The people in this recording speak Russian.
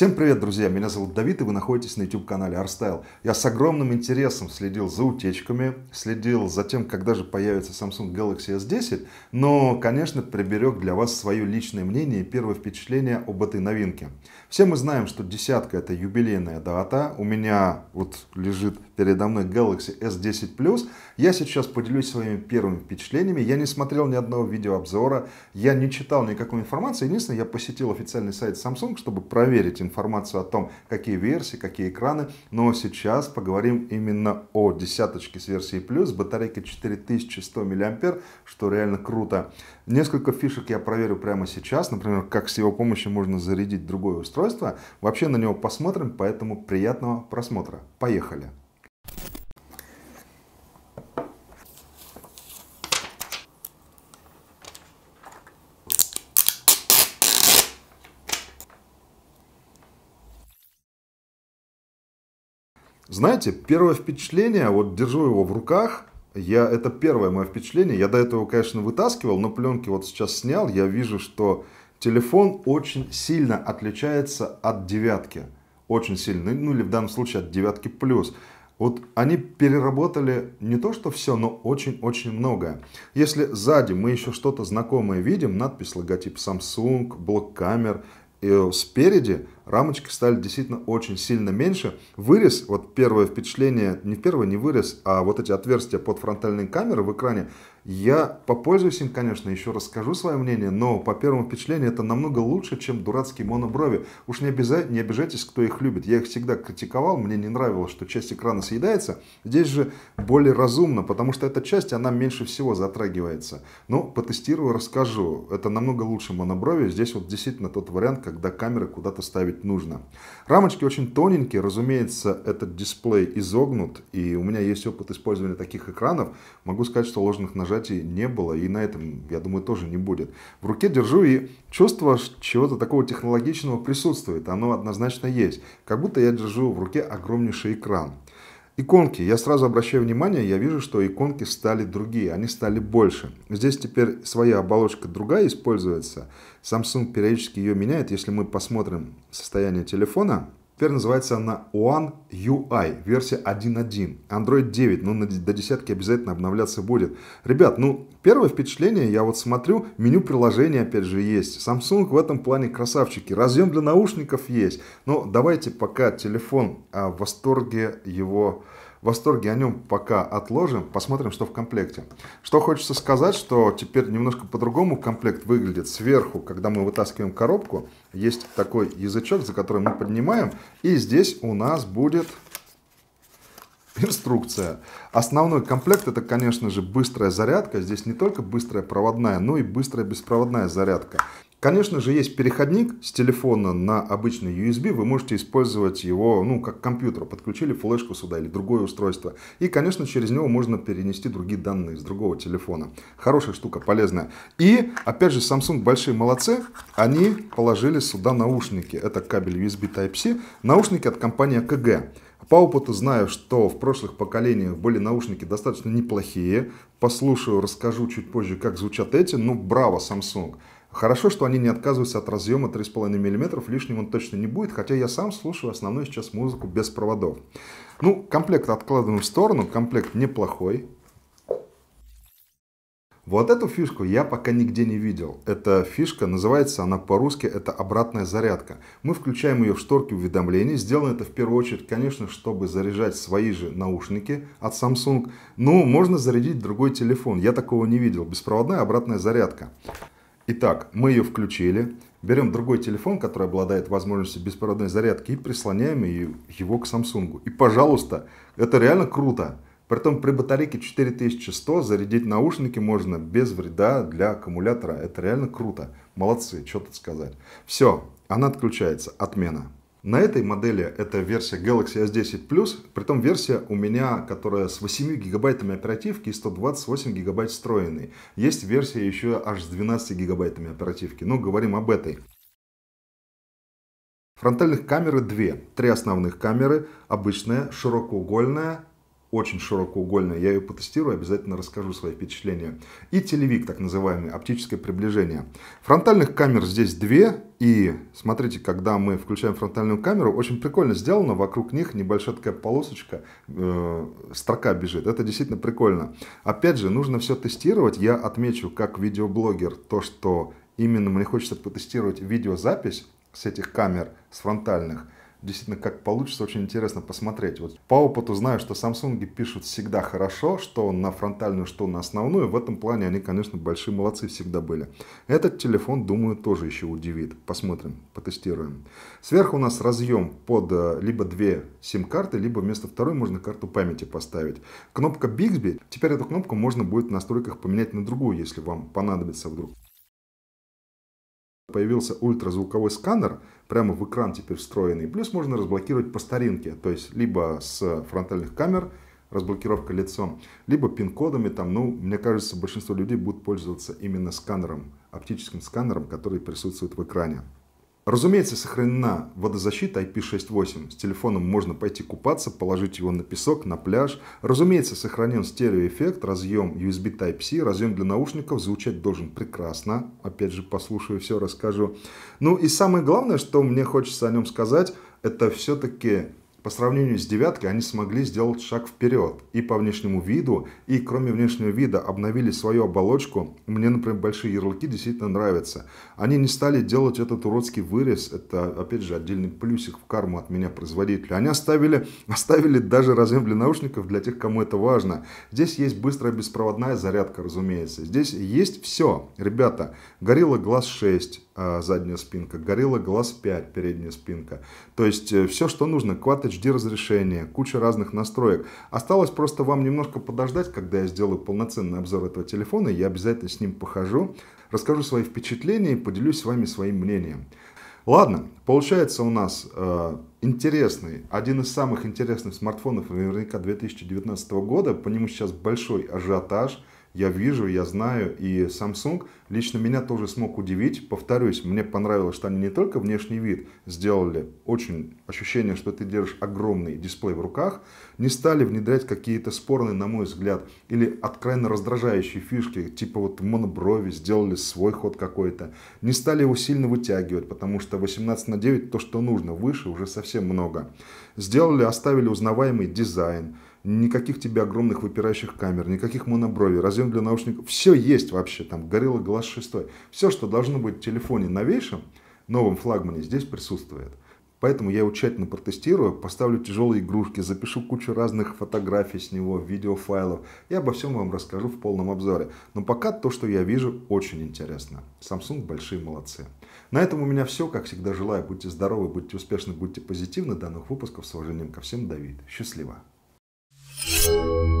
Всем привет, друзья! Меня зовут Давид, и вы находитесь на YouTube-канале Arstyle. Я с огромным интересом следил за утечками, следил за тем, когда же появится Samsung Galaxy S10, но, конечно, приберег для вас свое личное мнение и первое впечатление об этой новинке. Все мы знаем, что десятка – это юбилейная дата. У меня вот лежит передо мной Galaxy S10 Plus. Я сейчас поделюсь своими первыми впечатлениями. Я не смотрел ни одного видеообзора, я не читал никакой информации. Единственное, я посетил официальный сайт Samsung, чтобы проверить информацию о том, какие версии, какие экраны. Но сейчас поговорим именно о десяточке с версией Plus с батарейкой 4100 мА, что реально круто. Несколько фишек я проверю прямо сейчас. Например, как с его помощью можно зарядить другое устройство. Вообще на него посмотрим, поэтому приятного просмотра. Поехали! Знаете, первое впечатление, вот держу его в руках, я, это первое мое впечатление. Я до этого, конечно, вытаскивал, но пленки вот сейчас снял. Я вижу, что телефон очень сильно отличается от девятки. Очень сильно. Ну, ну или в данном случае от девятки плюс. Вот они переработали не то что все, но очень-очень многое. Если сзади мы еще что-то знакомое видим, надпись, логотип Samsung, блок камер, и э, спереди рамочки стали действительно очень сильно меньше. Вырез, вот первое впечатление, не первое, не вырез, а вот эти отверстия под фронтальные камеры в экране, я попользуюсь им, конечно, еще расскажу свое мнение, но по первому впечатлению это намного лучше, чем дурацкие моноброви. Уж не, обяза... не обижайтесь, кто их любит. Я их всегда критиковал, мне не нравилось, что часть экрана съедается. Здесь же более разумно, потому что эта часть, она меньше всего затрагивается. Но ну, потестирую, расскажу. Это намного лучше моноброви. Здесь вот действительно тот вариант, когда камеры куда-то ставить делать нужно. Рамочки очень тоненькие, разумеется, этот дисплей изогнут, и у меня есть опыт использования таких экранов. Могу сказать, что ложных нажатий не было, и на этом, я думаю, тоже не будет. В руке держу и чувство чего-то такого технологичного присутствует, оно однозначно есть. Как будто я держу в руке огромнейший экран. Иконки. Я сразу обращаю внимание, я вижу, что иконки стали другие, они стали больше. Здесь теперь своя оболочка другая используется. Samsung периодически ее меняет. Если мы посмотрим состояние телефона, Теперь называется она One UI, версия 1.1. Android 9, но ну, до десятки обязательно обновляться будет. Ребят, ну, первое впечатление, я вот смотрю, меню приложения опять же есть. Samsung в этом плане красавчики. Разъем для наушников есть. Но давайте пока телефон а, в восторге его Восторги о нем пока отложим, посмотрим, что в комплекте. Что хочется сказать, что теперь немножко по-другому комплект выглядит. Сверху, когда мы вытаскиваем коробку, есть такой язычок, за который мы поднимаем. И здесь у нас будет инструкция. Основной комплект это, конечно же, быстрая зарядка. Здесь не только быстрая проводная, но и быстрая беспроводная зарядка. Конечно же, есть переходник с телефона на обычный USB. Вы можете использовать его, ну, как компьютер. Подключили флешку сюда или другое устройство. И, конечно, через него можно перенести другие данные с другого телефона. Хорошая штука, полезная. И, опять же, Samsung большие молодцы. Они положили сюда наушники. Это кабель USB Type-C. Наушники от компании КГ. По опыту знаю, что в прошлых поколениях были наушники достаточно неплохие. Послушаю, расскажу чуть позже, как звучат эти. Ну, браво, Samsung. Хорошо, что они не отказываются от разъема 3,5 мм, лишним он точно не будет, хотя я сам слушаю основную сейчас музыку без проводов. Ну, комплект откладываем в сторону, комплект неплохой. Вот эту фишку я пока нигде не видел. Эта фишка, называется она по-русски, это обратная зарядка. Мы включаем ее в шторки уведомлений. Сделано это в первую очередь, конечно, чтобы заряжать свои же наушники от Samsung. Но ну, можно зарядить другой телефон. Я такого не видел. Беспроводная обратная зарядка. Итак, мы ее включили, берем другой телефон, который обладает возможностью беспроводной зарядки, и прислоняем его к Samsung. И, пожалуйста, это реально круто. Притом при батарейке 4100 зарядить наушники можно без вреда для аккумулятора. Это реально круто. Молодцы, что тут сказать. Все, она отключается. Отмена. На этой модели это версия Galaxy S10 Plus, при том версия у меня, которая с 8 гигабайтами оперативки и 128 гигабайт встроенный, Есть версия еще аж с 12 гигабайтами оперативки, но говорим об этой. Фронтальных камеры две. Три основных камеры, обычная, широкоугольная очень широкоугольная, я ее потестирую, обязательно расскажу свои впечатления. И телевик, так называемый, оптическое приближение. Фронтальных камер здесь две, и смотрите, когда мы включаем фронтальную камеру, очень прикольно сделано, вокруг них небольшая такая полосочка, э, строка бежит, это действительно прикольно. Опять же, нужно все тестировать, я отмечу как видеоблогер то, что именно мне хочется потестировать видеозапись с этих камер, с фронтальных, действительно как получится, очень интересно посмотреть. Вот по опыту знаю, что Samsung пишут всегда хорошо, что на фронтальную, что на основную. В этом плане они, конечно, большие молодцы всегда были. Этот телефон, думаю, тоже еще удивит. Посмотрим, потестируем. Сверху у нас разъем под э, либо две сим-карты, либо вместо второй можно карту памяти поставить. Кнопка Bixby, теперь эту кнопку можно будет в настройках поменять на другую, если вам понадобится вдруг. Появился ультразвуковой сканер, прямо в экран теперь встроенный. Плюс можно разблокировать по старинке, то есть либо с фронтальных камер, разблокировка лицом, либо пин-кодами. Там, ну, мне кажется, большинство людей будут пользоваться именно сканером, оптическим сканером, который присутствует в экране. Разумеется, сохранена водозащита IP68. С телефоном можно пойти купаться, положить его на песок, на пляж. Разумеется, сохранен стереоэффект, разъем USB Type-C, разъем для наушников. Звучать должен прекрасно. Опять же, послушаю все, расскажу. Ну и самое главное, что мне хочется о нем сказать, это все-таки по сравнению с девяткой они смогли сделать шаг вперед и по внешнему виду, и кроме внешнего вида обновили свою оболочку. Мне, например, большие ярлыки действительно нравятся. Они не стали делать этот уродский вырез, это опять же отдельный плюсик в карму от меня производителя. Они оставили, оставили даже разъем для наушников для тех, кому это важно. Здесь есть быстрая беспроводная зарядка, разумеется. Здесь есть все. Ребята, Gorilla Glass 6 э, задняя спинка, Gorilla Glass 5 передняя спинка. То есть э, все, что нужно. Quad HD разрешение, куча разных настроек. Осталось просто вам немножко подождать, когда я сделаю полноценный обзор этого телефона, я обязательно с ним похожу, расскажу свои впечатления и поделюсь с вами своим мнением. Ладно, получается у нас э, интересный, один из самых интересных смартфонов наверняка 2019 года, по нему сейчас большой ажиотаж – я вижу, я знаю. И Samsung лично меня тоже смог удивить. Повторюсь, мне понравилось, что они не только внешний вид сделали, очень ощущение, что ты держишь огромный дисплей в руках, не стали внедрять какие-то спорные, на мой взгляд, или откровенно раздражающие фишки, типа вот моноброви, сделали свой ход какой-то. Не стали его сильно вытягивать, потому что 18 на 9 то, что нужно, выше уже совсем много. Сделали, оставили узнаваемый дизайн никаких тебе огромных выпирающих камер, никаких монобровий, разъем для наушников. Все есть вообще, там Gorilla Glass 6. Все, что должно быть в телефоне новейшем, новом флагмане, здесь присутствует. Поэтому я его тщательно протестирую, поставлю тяжелые игрушки, запишу кучу разных фотографий с него, видеофайлов. И обо всем вам расскажу в полном обзоре. Но пока то, что я вижу, очень интересно. Samsung большие молодцы. На этом у меня все. Как всегда желаю, будьте здоровы, будьте успешны, будьте позитивны. До новых выпусков. С уважением ко всем, Давид. Счастливо. Música